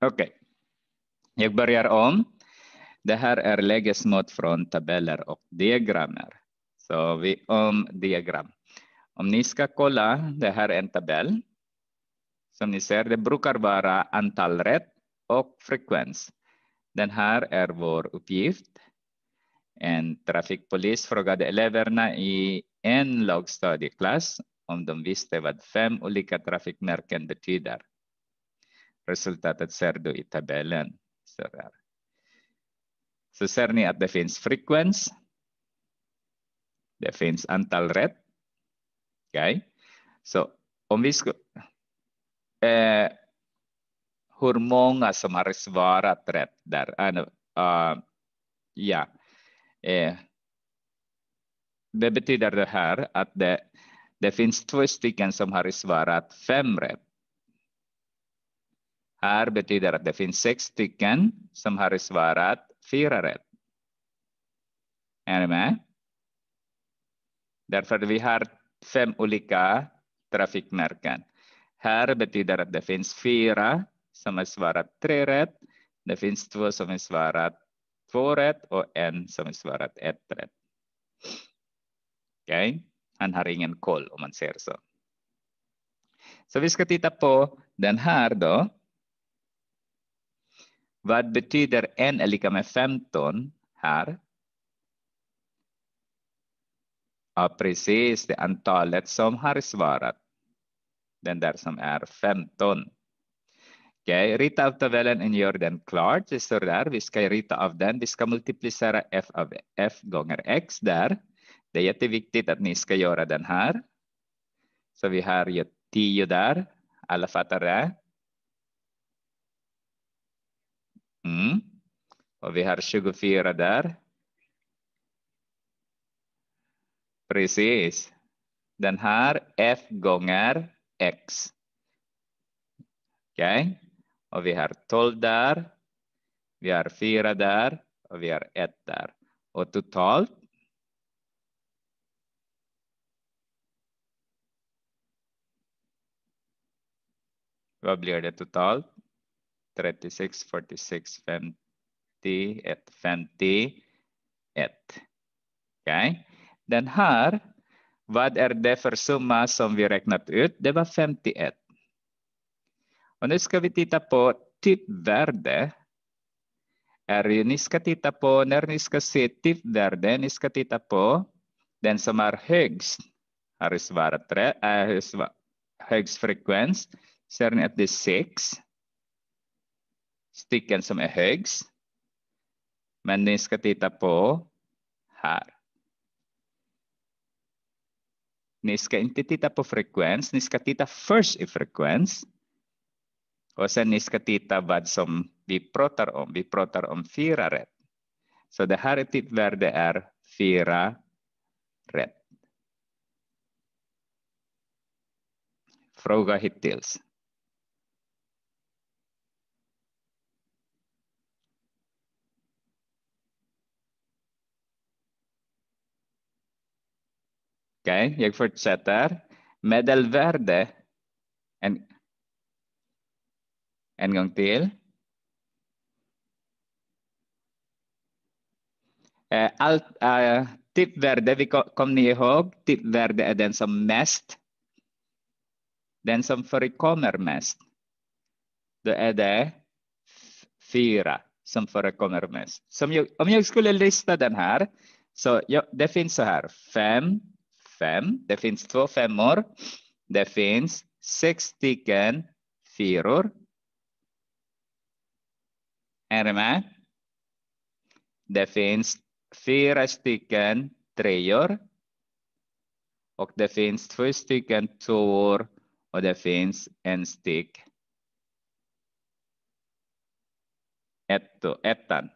Okej. Okay. Jag börjar om. Det här är lägesmått från tabeller och diagrammer. Så vi om diagram. Om ni ska kolla, det här är en tabell. Som ni ser, det brukar vara antal rätt och frekvens. Den här är vår uppgift. En trafikpolis frågade eleverna i en lågstadieklass om de visste vad fem olika trafikmärken betyder. Resultatet ser du i tabellen. Så, där. så ser ni att det finns frekvens. Det finns antal rätt. Okay. Så om vi skulle... Eh, hur många som har svarat rätt där. Uh, ja. Eh, det betyder det här att det, det finns två stycken som har svarat fem rätt. Här betyder att det finns sex stycken som har svarat fyra rätt. Är ni med? Därför att vi har fem olika trafikmärken. Här betyder att det finns fyra som har svarat tre rätt. Det finns två som har svarat två rätt och en som har svarat ett rätt. okay. han har ingen koll om man säger så. Så vi ska titta på den här då. Vad betyder en är lika med 15 här? Ja, precis, det antalet som har svarat. Den där som är 15. okay. rita av tabellen och gör den klar. Det står där, vi ska rita av den. Vi ska multiplicera f av f gånger x där. Det är jätteviktigt att ni ska göra den här. Så vi har ju 10 där. Alla fattar det? Och vi har 24 där. Precis. Den här f gånger x. Okej. Okay. Och vi har 12 där. Vi har 4 där. Och vi har 1 där. Och totalt Vad blir det totalt? 36, 46, 50. 50, 151. Okay. Den här, vad är det för summa som vi räknat ut? Det var 51. Och nu ska vi titta på typvärde. Är, ni ska titta på, när ni ska se typvärde, ni ska titta på den som är högst, har svarat äh, högst frekvens. Ser ni att det är 6 stycken som är högst? Men ni ska titta på här. Ni ska inte titta på frekvens, ni ska titta först i frekvens. Och sen ni ska titta vad som vi pratar om. Vi pratar om fyra rätt. Så det här tipvärde är typ fyra rätt. Fråga hittills. Okej, okay, jag fortsätter. Medelvärde. En, en gång till. Eh, allt, eh, tippvärde, vi kom, kom ni ihåg? Tippvärde är den som mest. Den som förekommer mest. Då är det fyra som förekommer mest. Som jag, om jag skulle lista den här, så jag, det finns så här. Fem, fem. Det finns två femmor. Det finns sex stycken fyror. Är du med? Det finns fyra stycken treor. Och det finns två stycken tvåor och det finns en styck ett, ettan.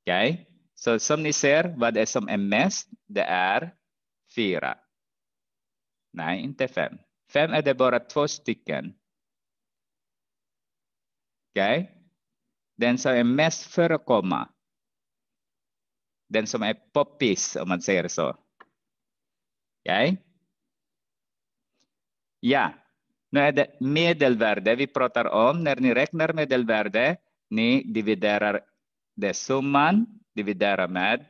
Okej, okay. så som ni ser, vad det som är mest, det är fyra. Nej, inte fem. Fem är det bara två stycken. Okej? Okay? Den som är mest förekomma. Den som är poppis, om man säger så. Okej? Okay? Ja, nu är det medelvärde vi pratar om. När ni räknar medelvärde, ni dividerar det summan, dividerar med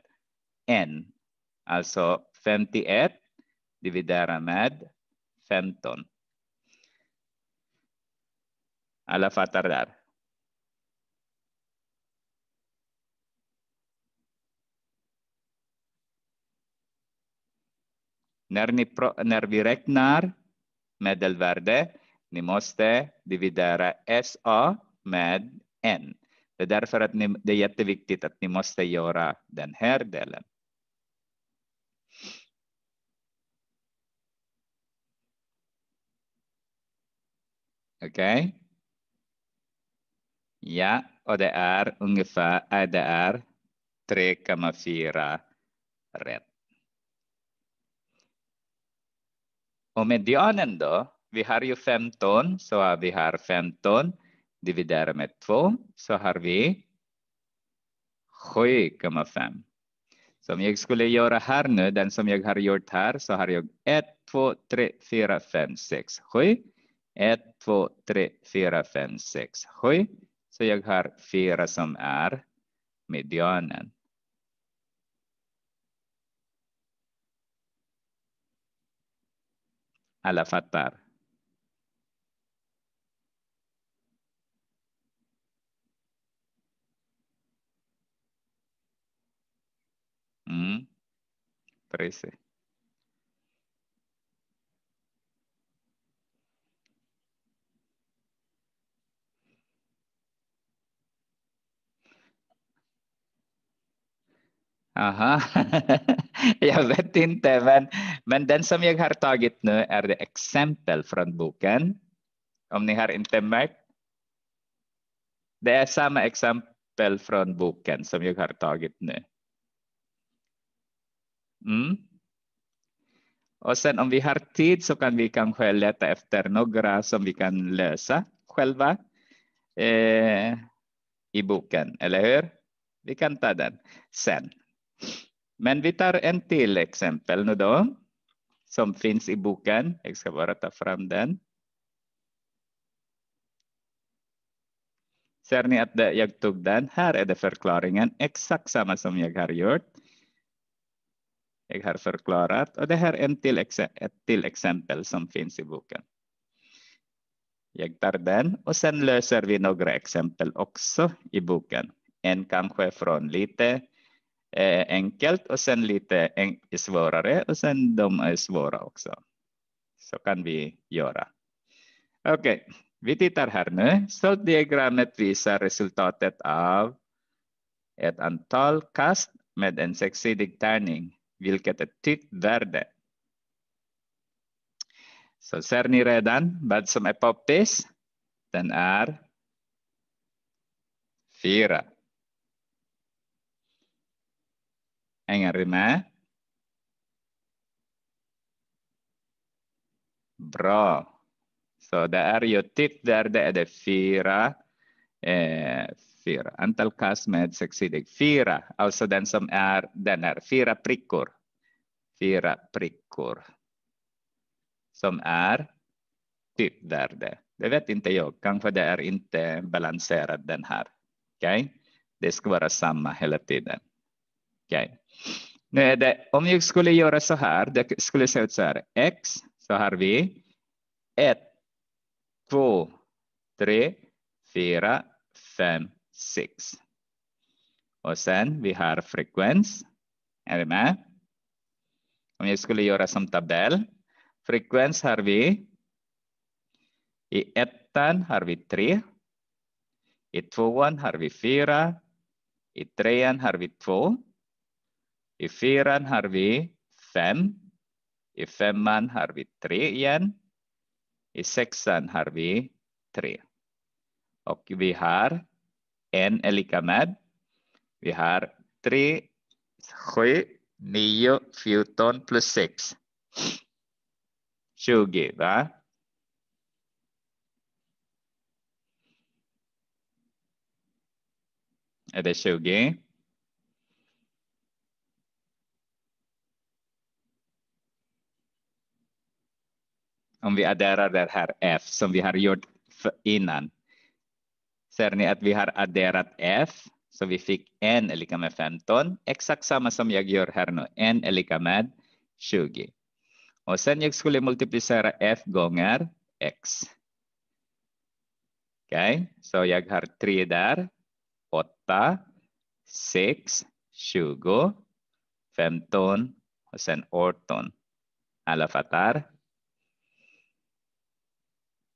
en. Alltså 51 dividera med 15. Alla fattar där. När, ni, när vi räknar medelvärde, ni måste dividera SA med N. Det är därför att ni, det är jätteviktigt att ni måste göra den här delen. Okej. Okay. Ja, och det är ungefär äh, det är 3,4 rätt. Och medianen då? Vi har ju 15, så vi har 15 dividerat med 2, så har vi 7,5. Som jag skulle göra här nu, den som jag har gjort här, så har jag 1, 2, 3, 4, 5, 6, 7. 1, 2, 3, 4, 5, 6, 7. Så jag har fyra som är medianen. Alla fattar. Mm. Precis. Aha. jag vet inte, men, men den som jag har tagit nu är det exempel från boken. Om ni har inte märkt. Det är samma exempel från boken som jag har tagit nu. Mm. Och sen om vi har tid så kan vi kanske leta efter några som vi kan lösa själva eh, i boken, eller hur? Vi kan ta den sen. Men vi tar en till exempel nu då, som finns i boken. Jag ska bara ta fram den. Ser ni att jag tog den? Här är det förklaringen, exakt samma som jag har gjort. Jag har förklarat och det här är en till, ett till exempel som finns i boken. Jag tar den och sen löser vi några exempel också i boken. En kanske från lite Eh, enkelt och sen lite svårare och sen de är svåra också. Så kan vi göra. Okej, okay. vi tittar här nu. Stoltdiagrammet visar resultatet av ett antal kast med en sexsidig tärning, vilket är tyckt värde. Så ser ni redan vad som är poppis? Den är fyra. engarime bra. Så det är ju titt där det är det fyra. Eh, fyra. Antal kast med sexsidig. Fyra, alltså den som är den här. Fyra prickor. Fyra prickor. Som är titt där det. Det vet inte jag. Kanske det är inte balanserat den här. Okej? Okay? Det ska vara samma hela tiden. Okej? Okay? Nej, det, om jag skulle göra så här, det skulle se ut så här. X, så har vi 1, 2, 3, 4, 5, 6. Och sen vi har frekvens. Är ni med? Om jag skulle göra som tabell. Frekvens har vi. I ettan har vi 3. I tvåan har vi 4. I trean har vi 2. I fyran har vi fem. I femman har vi tre igen. I sexan har vi tre. Och vi har en är lika med. Vi har tre, sju, nio, fjorton plus sex. Tjugo, va? Är det tjugo? om vi adderar det här f som vi har gjort innan. Ser ni att vi har adderat f, så vi fick n är lika med 15. Exakt samma som jag gör här nu. n är lika med 20. Och sen jag skulle multiplicera f gånger x. Okej, okay. så jag har 3 där. 8, 6, 20, 15 och sen 18. Alla fattar?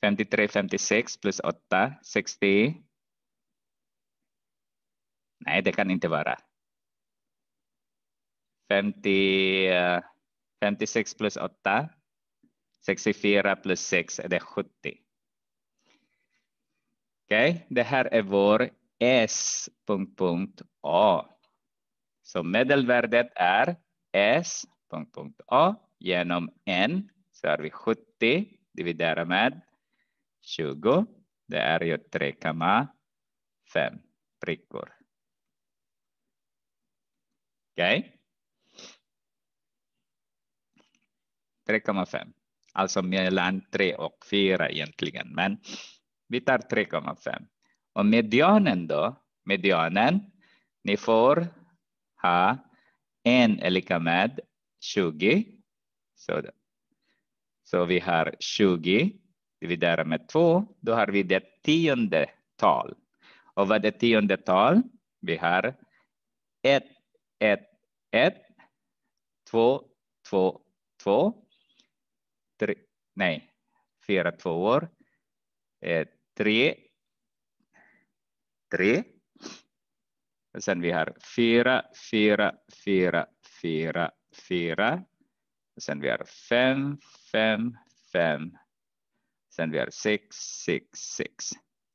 53, 56 plus 8, 60. Nej, det kan inte vara. 50, 56 plus 8, 64 plus 6 är det 70. Okej, okay? det här är vår S... Punkt, punkt, A. Så medelvärdet är S... Punkt, punkt, A genom N så har vi 70 dividerat med 20. Det är ju 3,5 prickor. Okej. Okay. 3,5. Alltså mellan 3 och 4 egentligen, men vi tar 3,5. Och medianen då? Medianen, ni får ha en är lika med 20. Så, så vi har 20 dividerar med två, då har vi det tionde tal. Och vad är det tionde tal? Vi har ett, ett, ett, två, två, två, tre, nej, fyra tvåor, eh, tre, tre, och sen vi har fyra, fyra, fyra, fyra, fyra, och sen vi har fem, fem, fem, Sen vi har 6, 6, 6.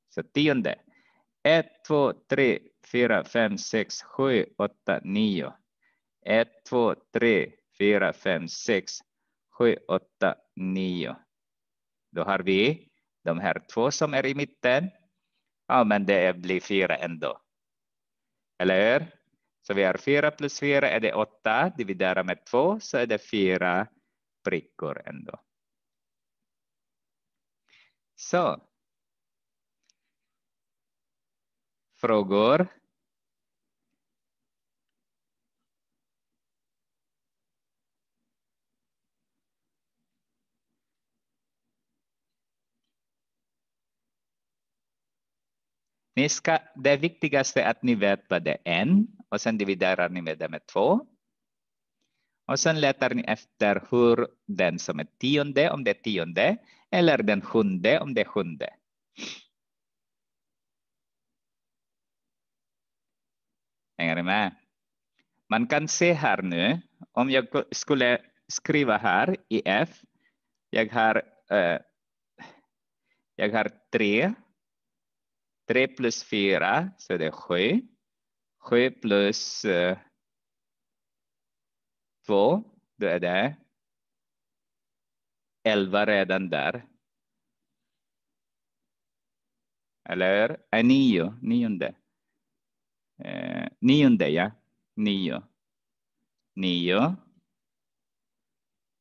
Så tionde. 1, 2, 3, 4, 5, 6, 7, 8, 9. 1, 2, 3, 4, 5, 6, 7, 8, 9. Då har vi de här två som är i mitten. Ja, men det blir fyra ändå. Eller hur? Så vi har fyra plus fyra. är det åtta dividera med två så är det fyra prickor ändå. Så. Frågor? Ni ska, det viktigaste är att ni vet vad det är en och sen dividerar ni med det med två. Och sen letar ni efter hur den som är tionde, om det är tionde, eller den sjunde om det är sjunde. Hänger ni med? Man kan se här nu, om jag skulle skriva här i F, jag har, eh, jag har tre, tre plus fyra, så det är sju. Sju plus eh, två, då är det 11 redan där. Eller är äh, nio, nionde. Eh, nionde, ja. Nio. Nio.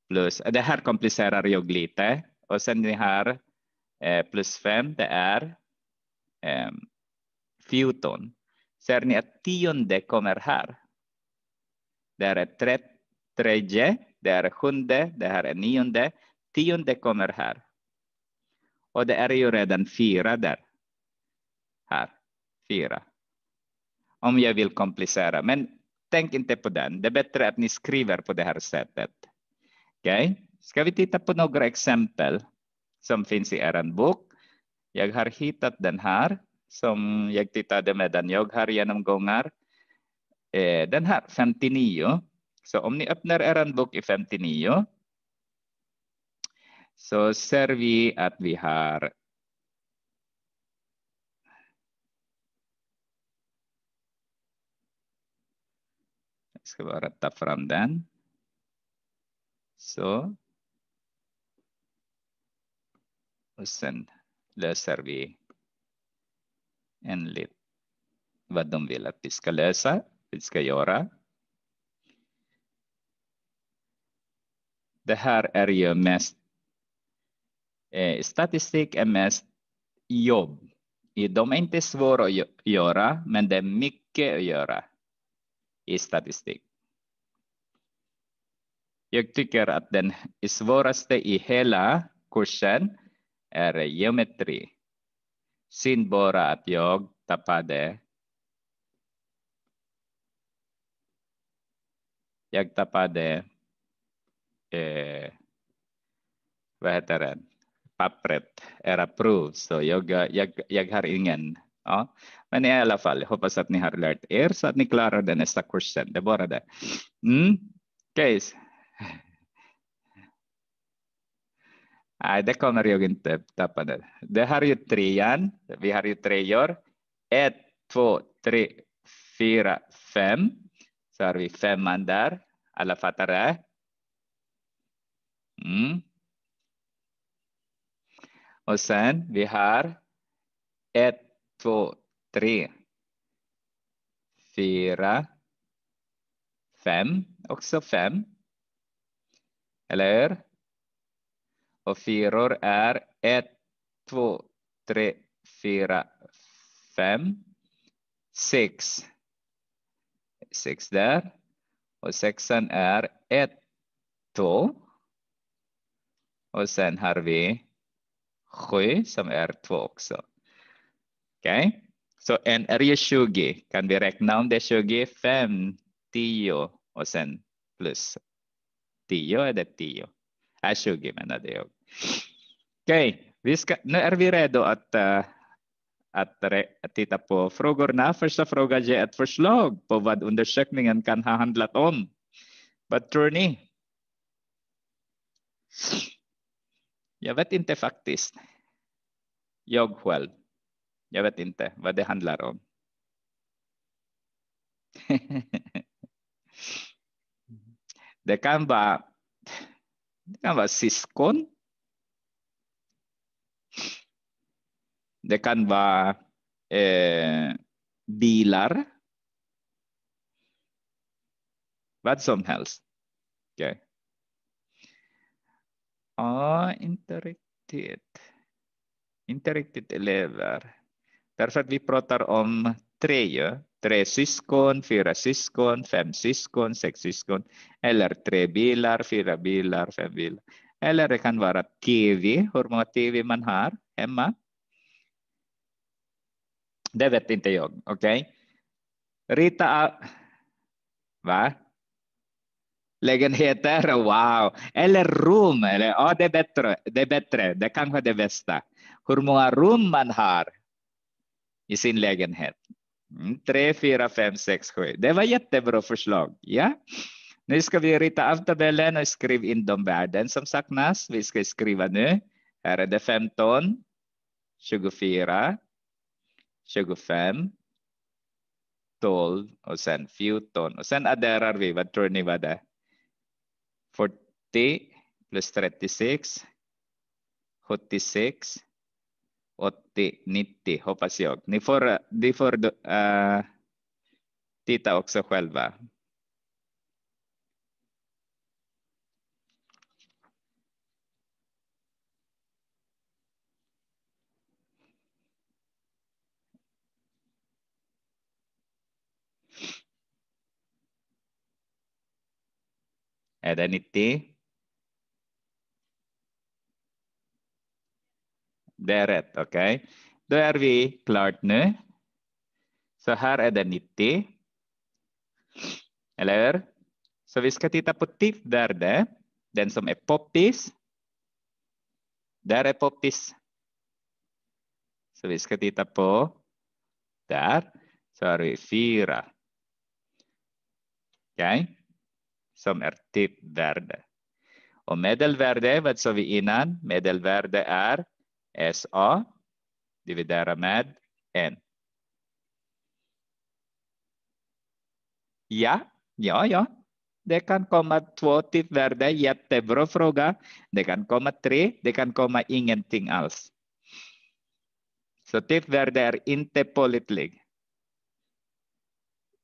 Plus, det här komplicerar jag lite. Och sen det här eh, plus fem, det är eh, 14. Ser ni att tionde kommer här. Det här är tredje, det är sjunde, det här är nionde tionde kommer här. Och det är ju redan fyra där. Här, fyra. Om jag vill komplicera. Men tänk inte på den. Det är bättre att ni skriver på det här sättet. okay? ska vi titta på några exempel som finns i er bok. Jag har hittat den här som jag tittade medan jag har genomgångar. Eh, den här 59. Så om ni öppnar er bok i 59 så ser vi att vi har Jag ska bara ta fram den. Så. Och sen löser vi enligt vad de vill att vi ska lösa, vi ska göra. Det här är ju mest eh, statistik är mest jobb. De är inte svåra att göra, men det är mycket att göra i statistik. Jag tycker att den svåraste i hela kursen är geometri. Synd bara att jag tappade jag tappade eh, vad heter det? pappret är approved. Så jag, jag, jag har ingen. Ja. Men i alla fall, jag hoppas att ni har lärt er så att ni klarar den nästa kursen. Det är bara det. Mm. Guys. Nej, det kommer jag inte tappa. Det, det har ju trean. Vi har ju treor. Ett, två, tre, fyra, fem. Så har vi femman där. Alla fattar det? Mm. Och sen vi har ett, två, tre, fyra, fem, också fem. Eller hur? Och fyror är ett, två, tre, fyra, fem, sex. Sex där. Och sexan är ett, två. Och sen har vi hui som är er två också. Okej? Okay? Så en är 20. Kan vi räkna om det är 20? 5, 10 och sen plus 10 eller 10? Äh, 20 menade jag. Okej, okay. vi ska, nu är vi redo att, uh, att, re, att titta på frågorna. Första frågan är ett förslag på vad undersökningen kan ha handlat om. Vad tror ni? Jag vet inte faktiskt. Jag själv. Jag vet inte vad det handlar om. det kan vara det kan vara syskon. Det kan vara eh, bilar. Vad som helst. Okay. Ja, inte riktigt. Inte riktigt elever. Därför att vi pratar om tre, ja? tre syskon, fyra syskon, fem syskon, sex syskon. Eller tre bilar, fyra bilar, fem bilar. Eller det kan vara tv, hur många tv man har hemma. Det vet inte jag, okej? Okay? Rita... Va? lägenheter, wow. Eller rum, eller, ja, det är bättre. Det är bättre, det är kanske det bästa. Hur många rum man har i sin lägenhet. Mm, tre, fyra, fem, sex, sju. Det var jättebra förslag. Ja? Nu ska vi rita av tabellen och skriva in de värden som saknas. Vi ska skriva nu. Här är det 15, 24, 25, 12 och sen 14. Och sen adderar vi. Vad tror ni var det 40 plus 36, 76, 80, 90 hoppas jag. Ni får, eh, ni får uh, titta också själva. Identity. Det är rätt, okej. Okay. Då är vi klart nu. Så här är det 90. Eller hur? Så vi ska titta på tiftvärde. Den som är poppis. Där är poppis. Så vi ska titta på där. Så har vi fyra. Okej. Okay som är typvärde. Och medelvärde, vad sa vi innan? Medelvärde är SA dividerat med N. Ja, ja, ja. Det kan komma två typvärde, jättebra fråga. Det kan komma tre, det kan komma ingenting alls. Så typvärde är inte pålitlig.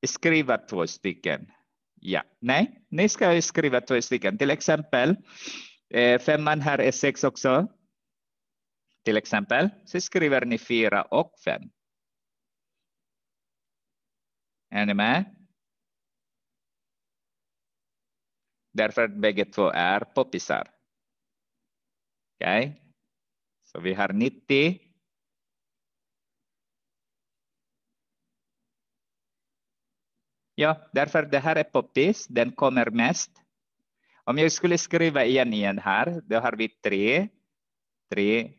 Skriva två stycken. Ja, nej, ni ska skriva två stycken. Till exempel, eh, femman här är sex också. Till exempel, så skriver ni fyra och fem. Är ni med? Därför att bägge två är poppisar. Okej, okay. så vi har 90 Ja, därför det här är poppis, den kommer mest. Om jag skulle skriva igen igen här, då har vi tre, tre,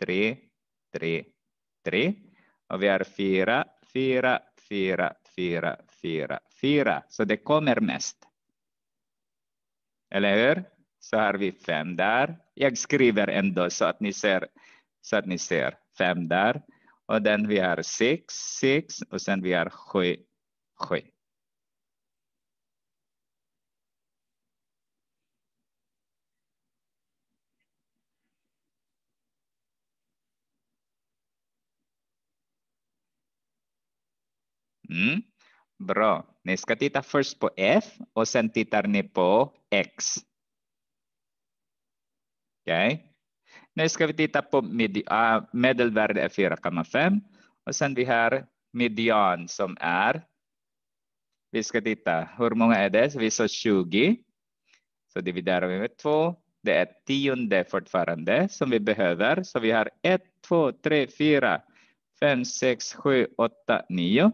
tre, tre, tre. Och vi har fyra, fyra, fyra, fyra, fyra, fyra. Så det kommer mest. Eller hur? Så har vi fem där. Jag skriver ändå så att ni ser, så att ni ser fem där. Och den vi har sex, sex och sen vi har sju, sju. Mm. Bra. Ni ska titta först på F och sen tittar ni på X. Okay. Nu ska vi titta på med, uh, ah, medelvärde 4,5 och sen vi har median som är. Vi ska titta hur många är det? Så vi sa 20. Så dividerar vi med 2. Det är tionde fortfarande som vi behöver. Så vi har 1, 2, 3, 4, 5, 6, 7, 8, 9.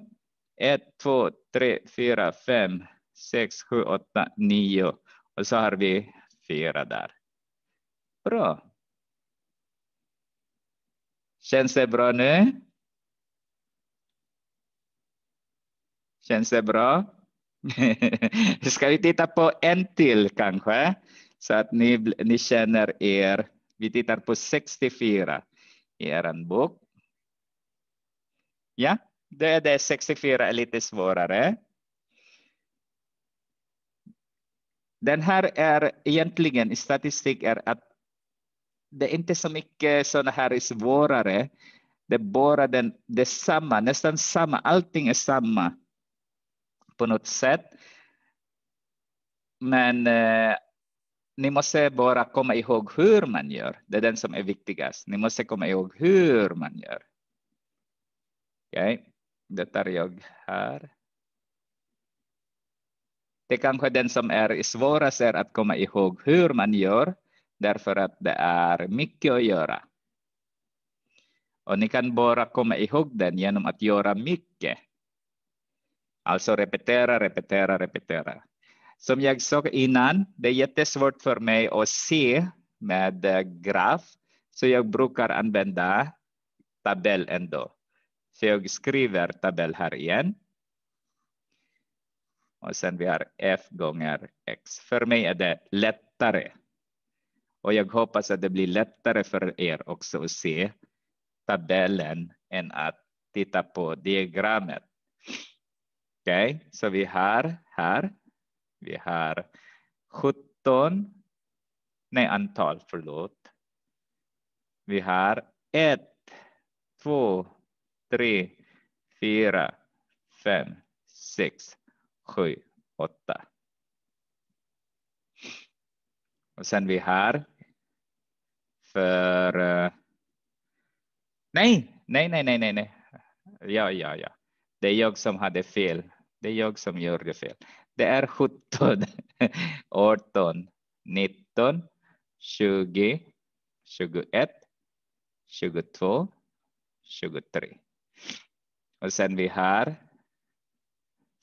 1, 2, 3, 4, 5, 6, 7, 8, 9 och så har vi fyra där. Bra. Känns det bra nu? Känns det bra? Ska vi titta på en till kanske? Så att ni, ni känner er. Vi tittar på 64 i er bok. Ja? Då är det 64 lite svårare. Den här är egentligen statistik är att det är inte så mycket sådana här är svårare. Det är bara den, det är samma, nästan samma, allting är samma på något sätt. Men eh, ni måste bara komma ihåg hur man gör. Det är den som är viktigast. Ni måste komma ihåg hur man gör. Okay. Det är jag här. Det kanske den som är svårast är att komma ihåg hur man gör därför att det är mycket att göra. Och ni kan bara komma ihåg den genom att göra mycket. Alltså repetera, repetera, repetera. Som jag sa innan, det är jättesvårt för mig att se med eh, graf, så jag brukar använda tabell ändå. Så jag skriver tabell här igen. Och sen vi har f gånger x. För mig är det lättare. Och jag hoppas att det blir lättare för er också att se tabellen än att titta på diagrammet. Okej, okay, så vi har här, vi har 17, nej antal, förlåt. Vi har 1, 2, tre, fyra, fem, sex, sju, åtta. Och sen vi här. För... Eh, nej, nej, nej, nej, nej, nej. Ja, ja, ja. Det är jag som hade fel. Det är jag som gjorde fel. Det är 17, 18, 19, 20, 21, 22, 23. Och sen vi har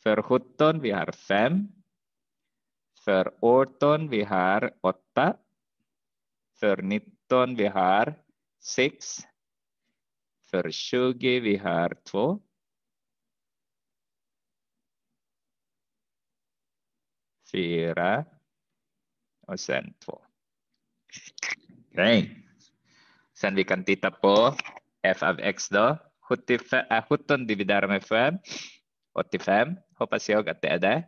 för 17 vi har 5. För 18 vi har 8. För 19 vi har 6. För 20 vi har 2. Fyra och sen två. Okej. Okay. Sen vi kan titta på f av x då. 17 dividerat med 5, 85 hoppas jag att det är det.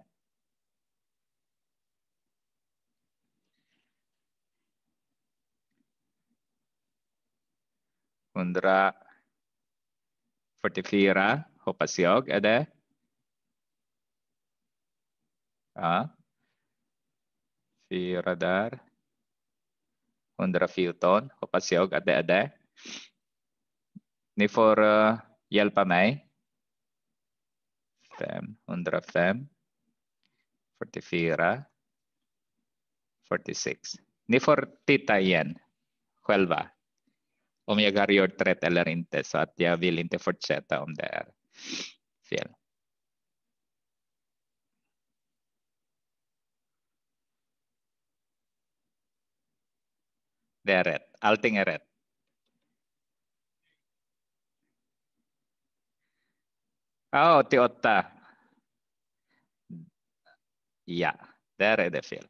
Hundra 44 hoppas jag är det. Ja. Fyra där. 114 hoppas jag att det är det. Ni får uh, hjälpa mig. 505, 44, 46. Ni får titta igen själva om jag har gjort rätt eller inte så att jag vill inte fortsätta om det är fel. Det är rätt. Allting är rätt. Ja, 88. Ja, där är det fel.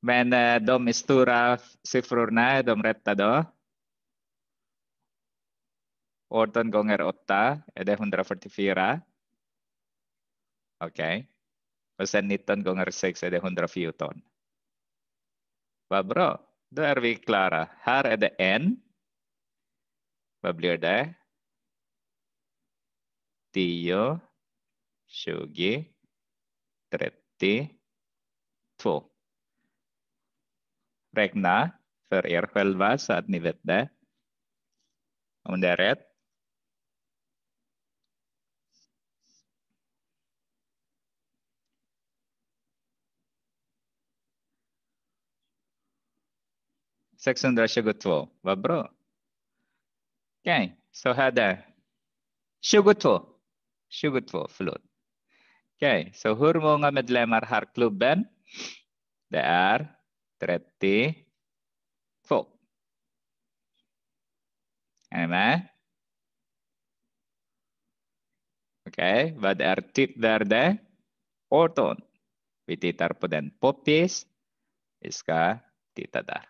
Men eh, de stora siffrorna, de rätta då? 18 gånger 8, är det 144? Okej. Okay. Och sen 19 gånger 6 är det 114. Vad bra, då är vi klara. Här är det n. Vad blir det? tio, tjugo, trettio, två. Räkna för er själva så att ni vet det. Om det är rätt. Sexhundratjugotvå, vad bra. Okej, okay. så här där. 22. 2022. Okay, so hur många medlemmar har klubben? Det är 32. Är ni med? Okej, okay, vad är tipvärde? 18. Vi tittar på den poppis. Vi ska titta där.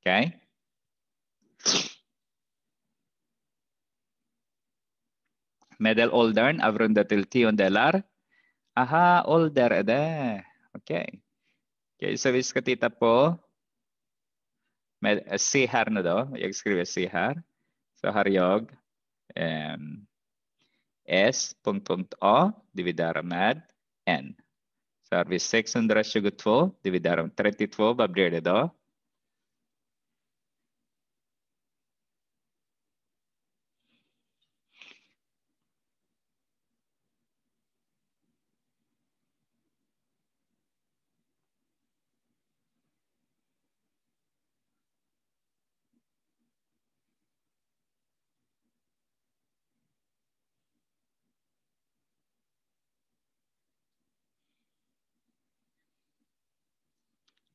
Okej. Okay. Medelåldern avrundar till tiondelar. Aha, ålder är det. Okej. Okay. okay. så vi ska titta på med, C här nu då. Jag skriver C här. Så har jag eh, S punkt, punkt A dividerat med N. Så har vi 622 dividerat med 32. Vad blir det då?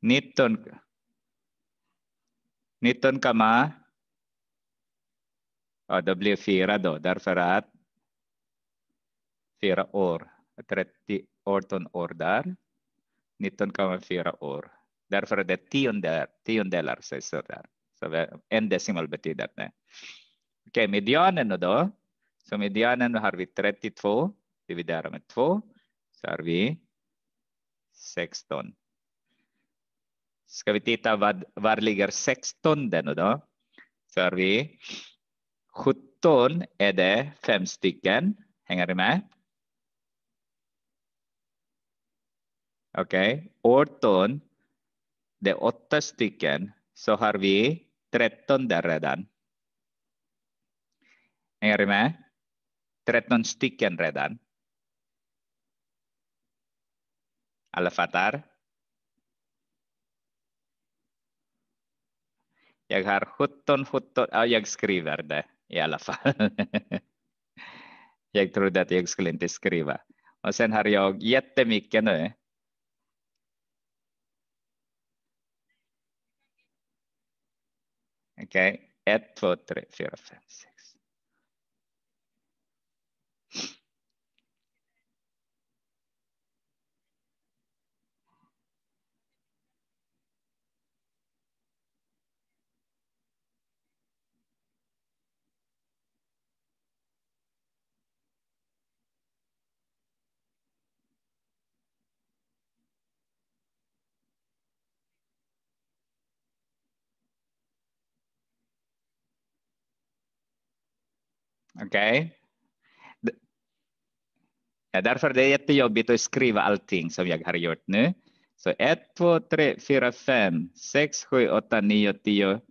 nitton, nitton kama och då blir fyra då, därför att fyra år, 30 18 år där, 19,4 år. Därför att det är tiondelar, tiondelar sägs så där. Så en decimal betyder det. Okej, okay, medianen då. Så medianen har vi 32, dividerat med 2, så har vi 16. Ska vi titta vad, var ligger 16 då? Så har vi 17 är det fem stycken. Hänger du med? Okej, okay. 18 det är åtta stycken. Så har vi 13 där redan. Hänger du med? 13 stycken redan. Alla fattar? Jag har 17, 17, ja, jag skriver det i alla fall. jag trodde att jag skulle inte skriva. Och sen har jag jättemycket nu. Okej, okay. 1, 2, 3, 4, 5, 6. Okej. Okay. Ja, därför det är jättejobbigt att skriva allting som jag har gjort nu. Så 1, 2, 3, 4, 5, 6, 7, 8, 9, 10,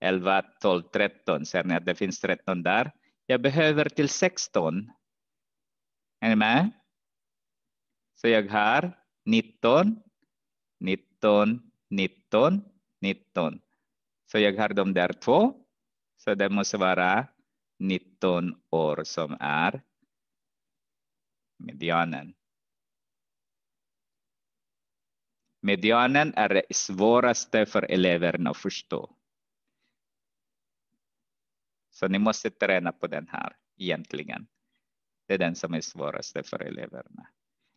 11, 12, 13. Ser ni att det finns 13 där? Jag behöver till 16. Är ni med? Så jag har 19, 19, 19, 19. Så jag har de där två. Så det måste vara 19 år som är medianen. Medianen är det svåraste för eleverna att förstå. Så ni måste träna på den här egentligen. Det är den som är svåraste för eleverna.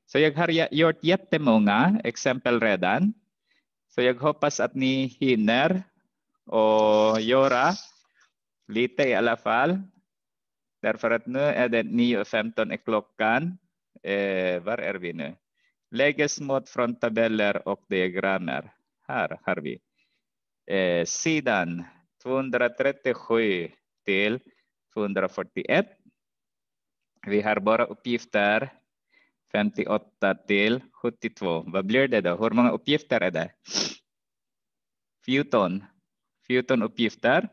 Så jag har gjort jättemånga exempel redan. Så jag hoppas att ni hinner och göra lite i alla fall Därför att nu är det 9.15 är klockan. Eh, var är vi nu? Lägesmått från tabeller och diagrammer. Här har vi. Eh, sidan 237 till 241. Vi har bara uppgifter 58 till 72. Vad blir det då? Hur många uppgifter är det? 14. 14 uppgifter.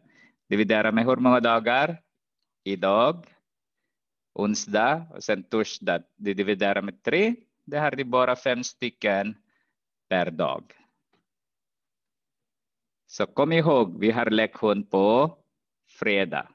Dividera med hur många dagar? idag, onsdag och sen torsdag. Du dividerar med tre. Det här är bara fem stycken per dag. Så kom ihåg, vi har lektion på fredag.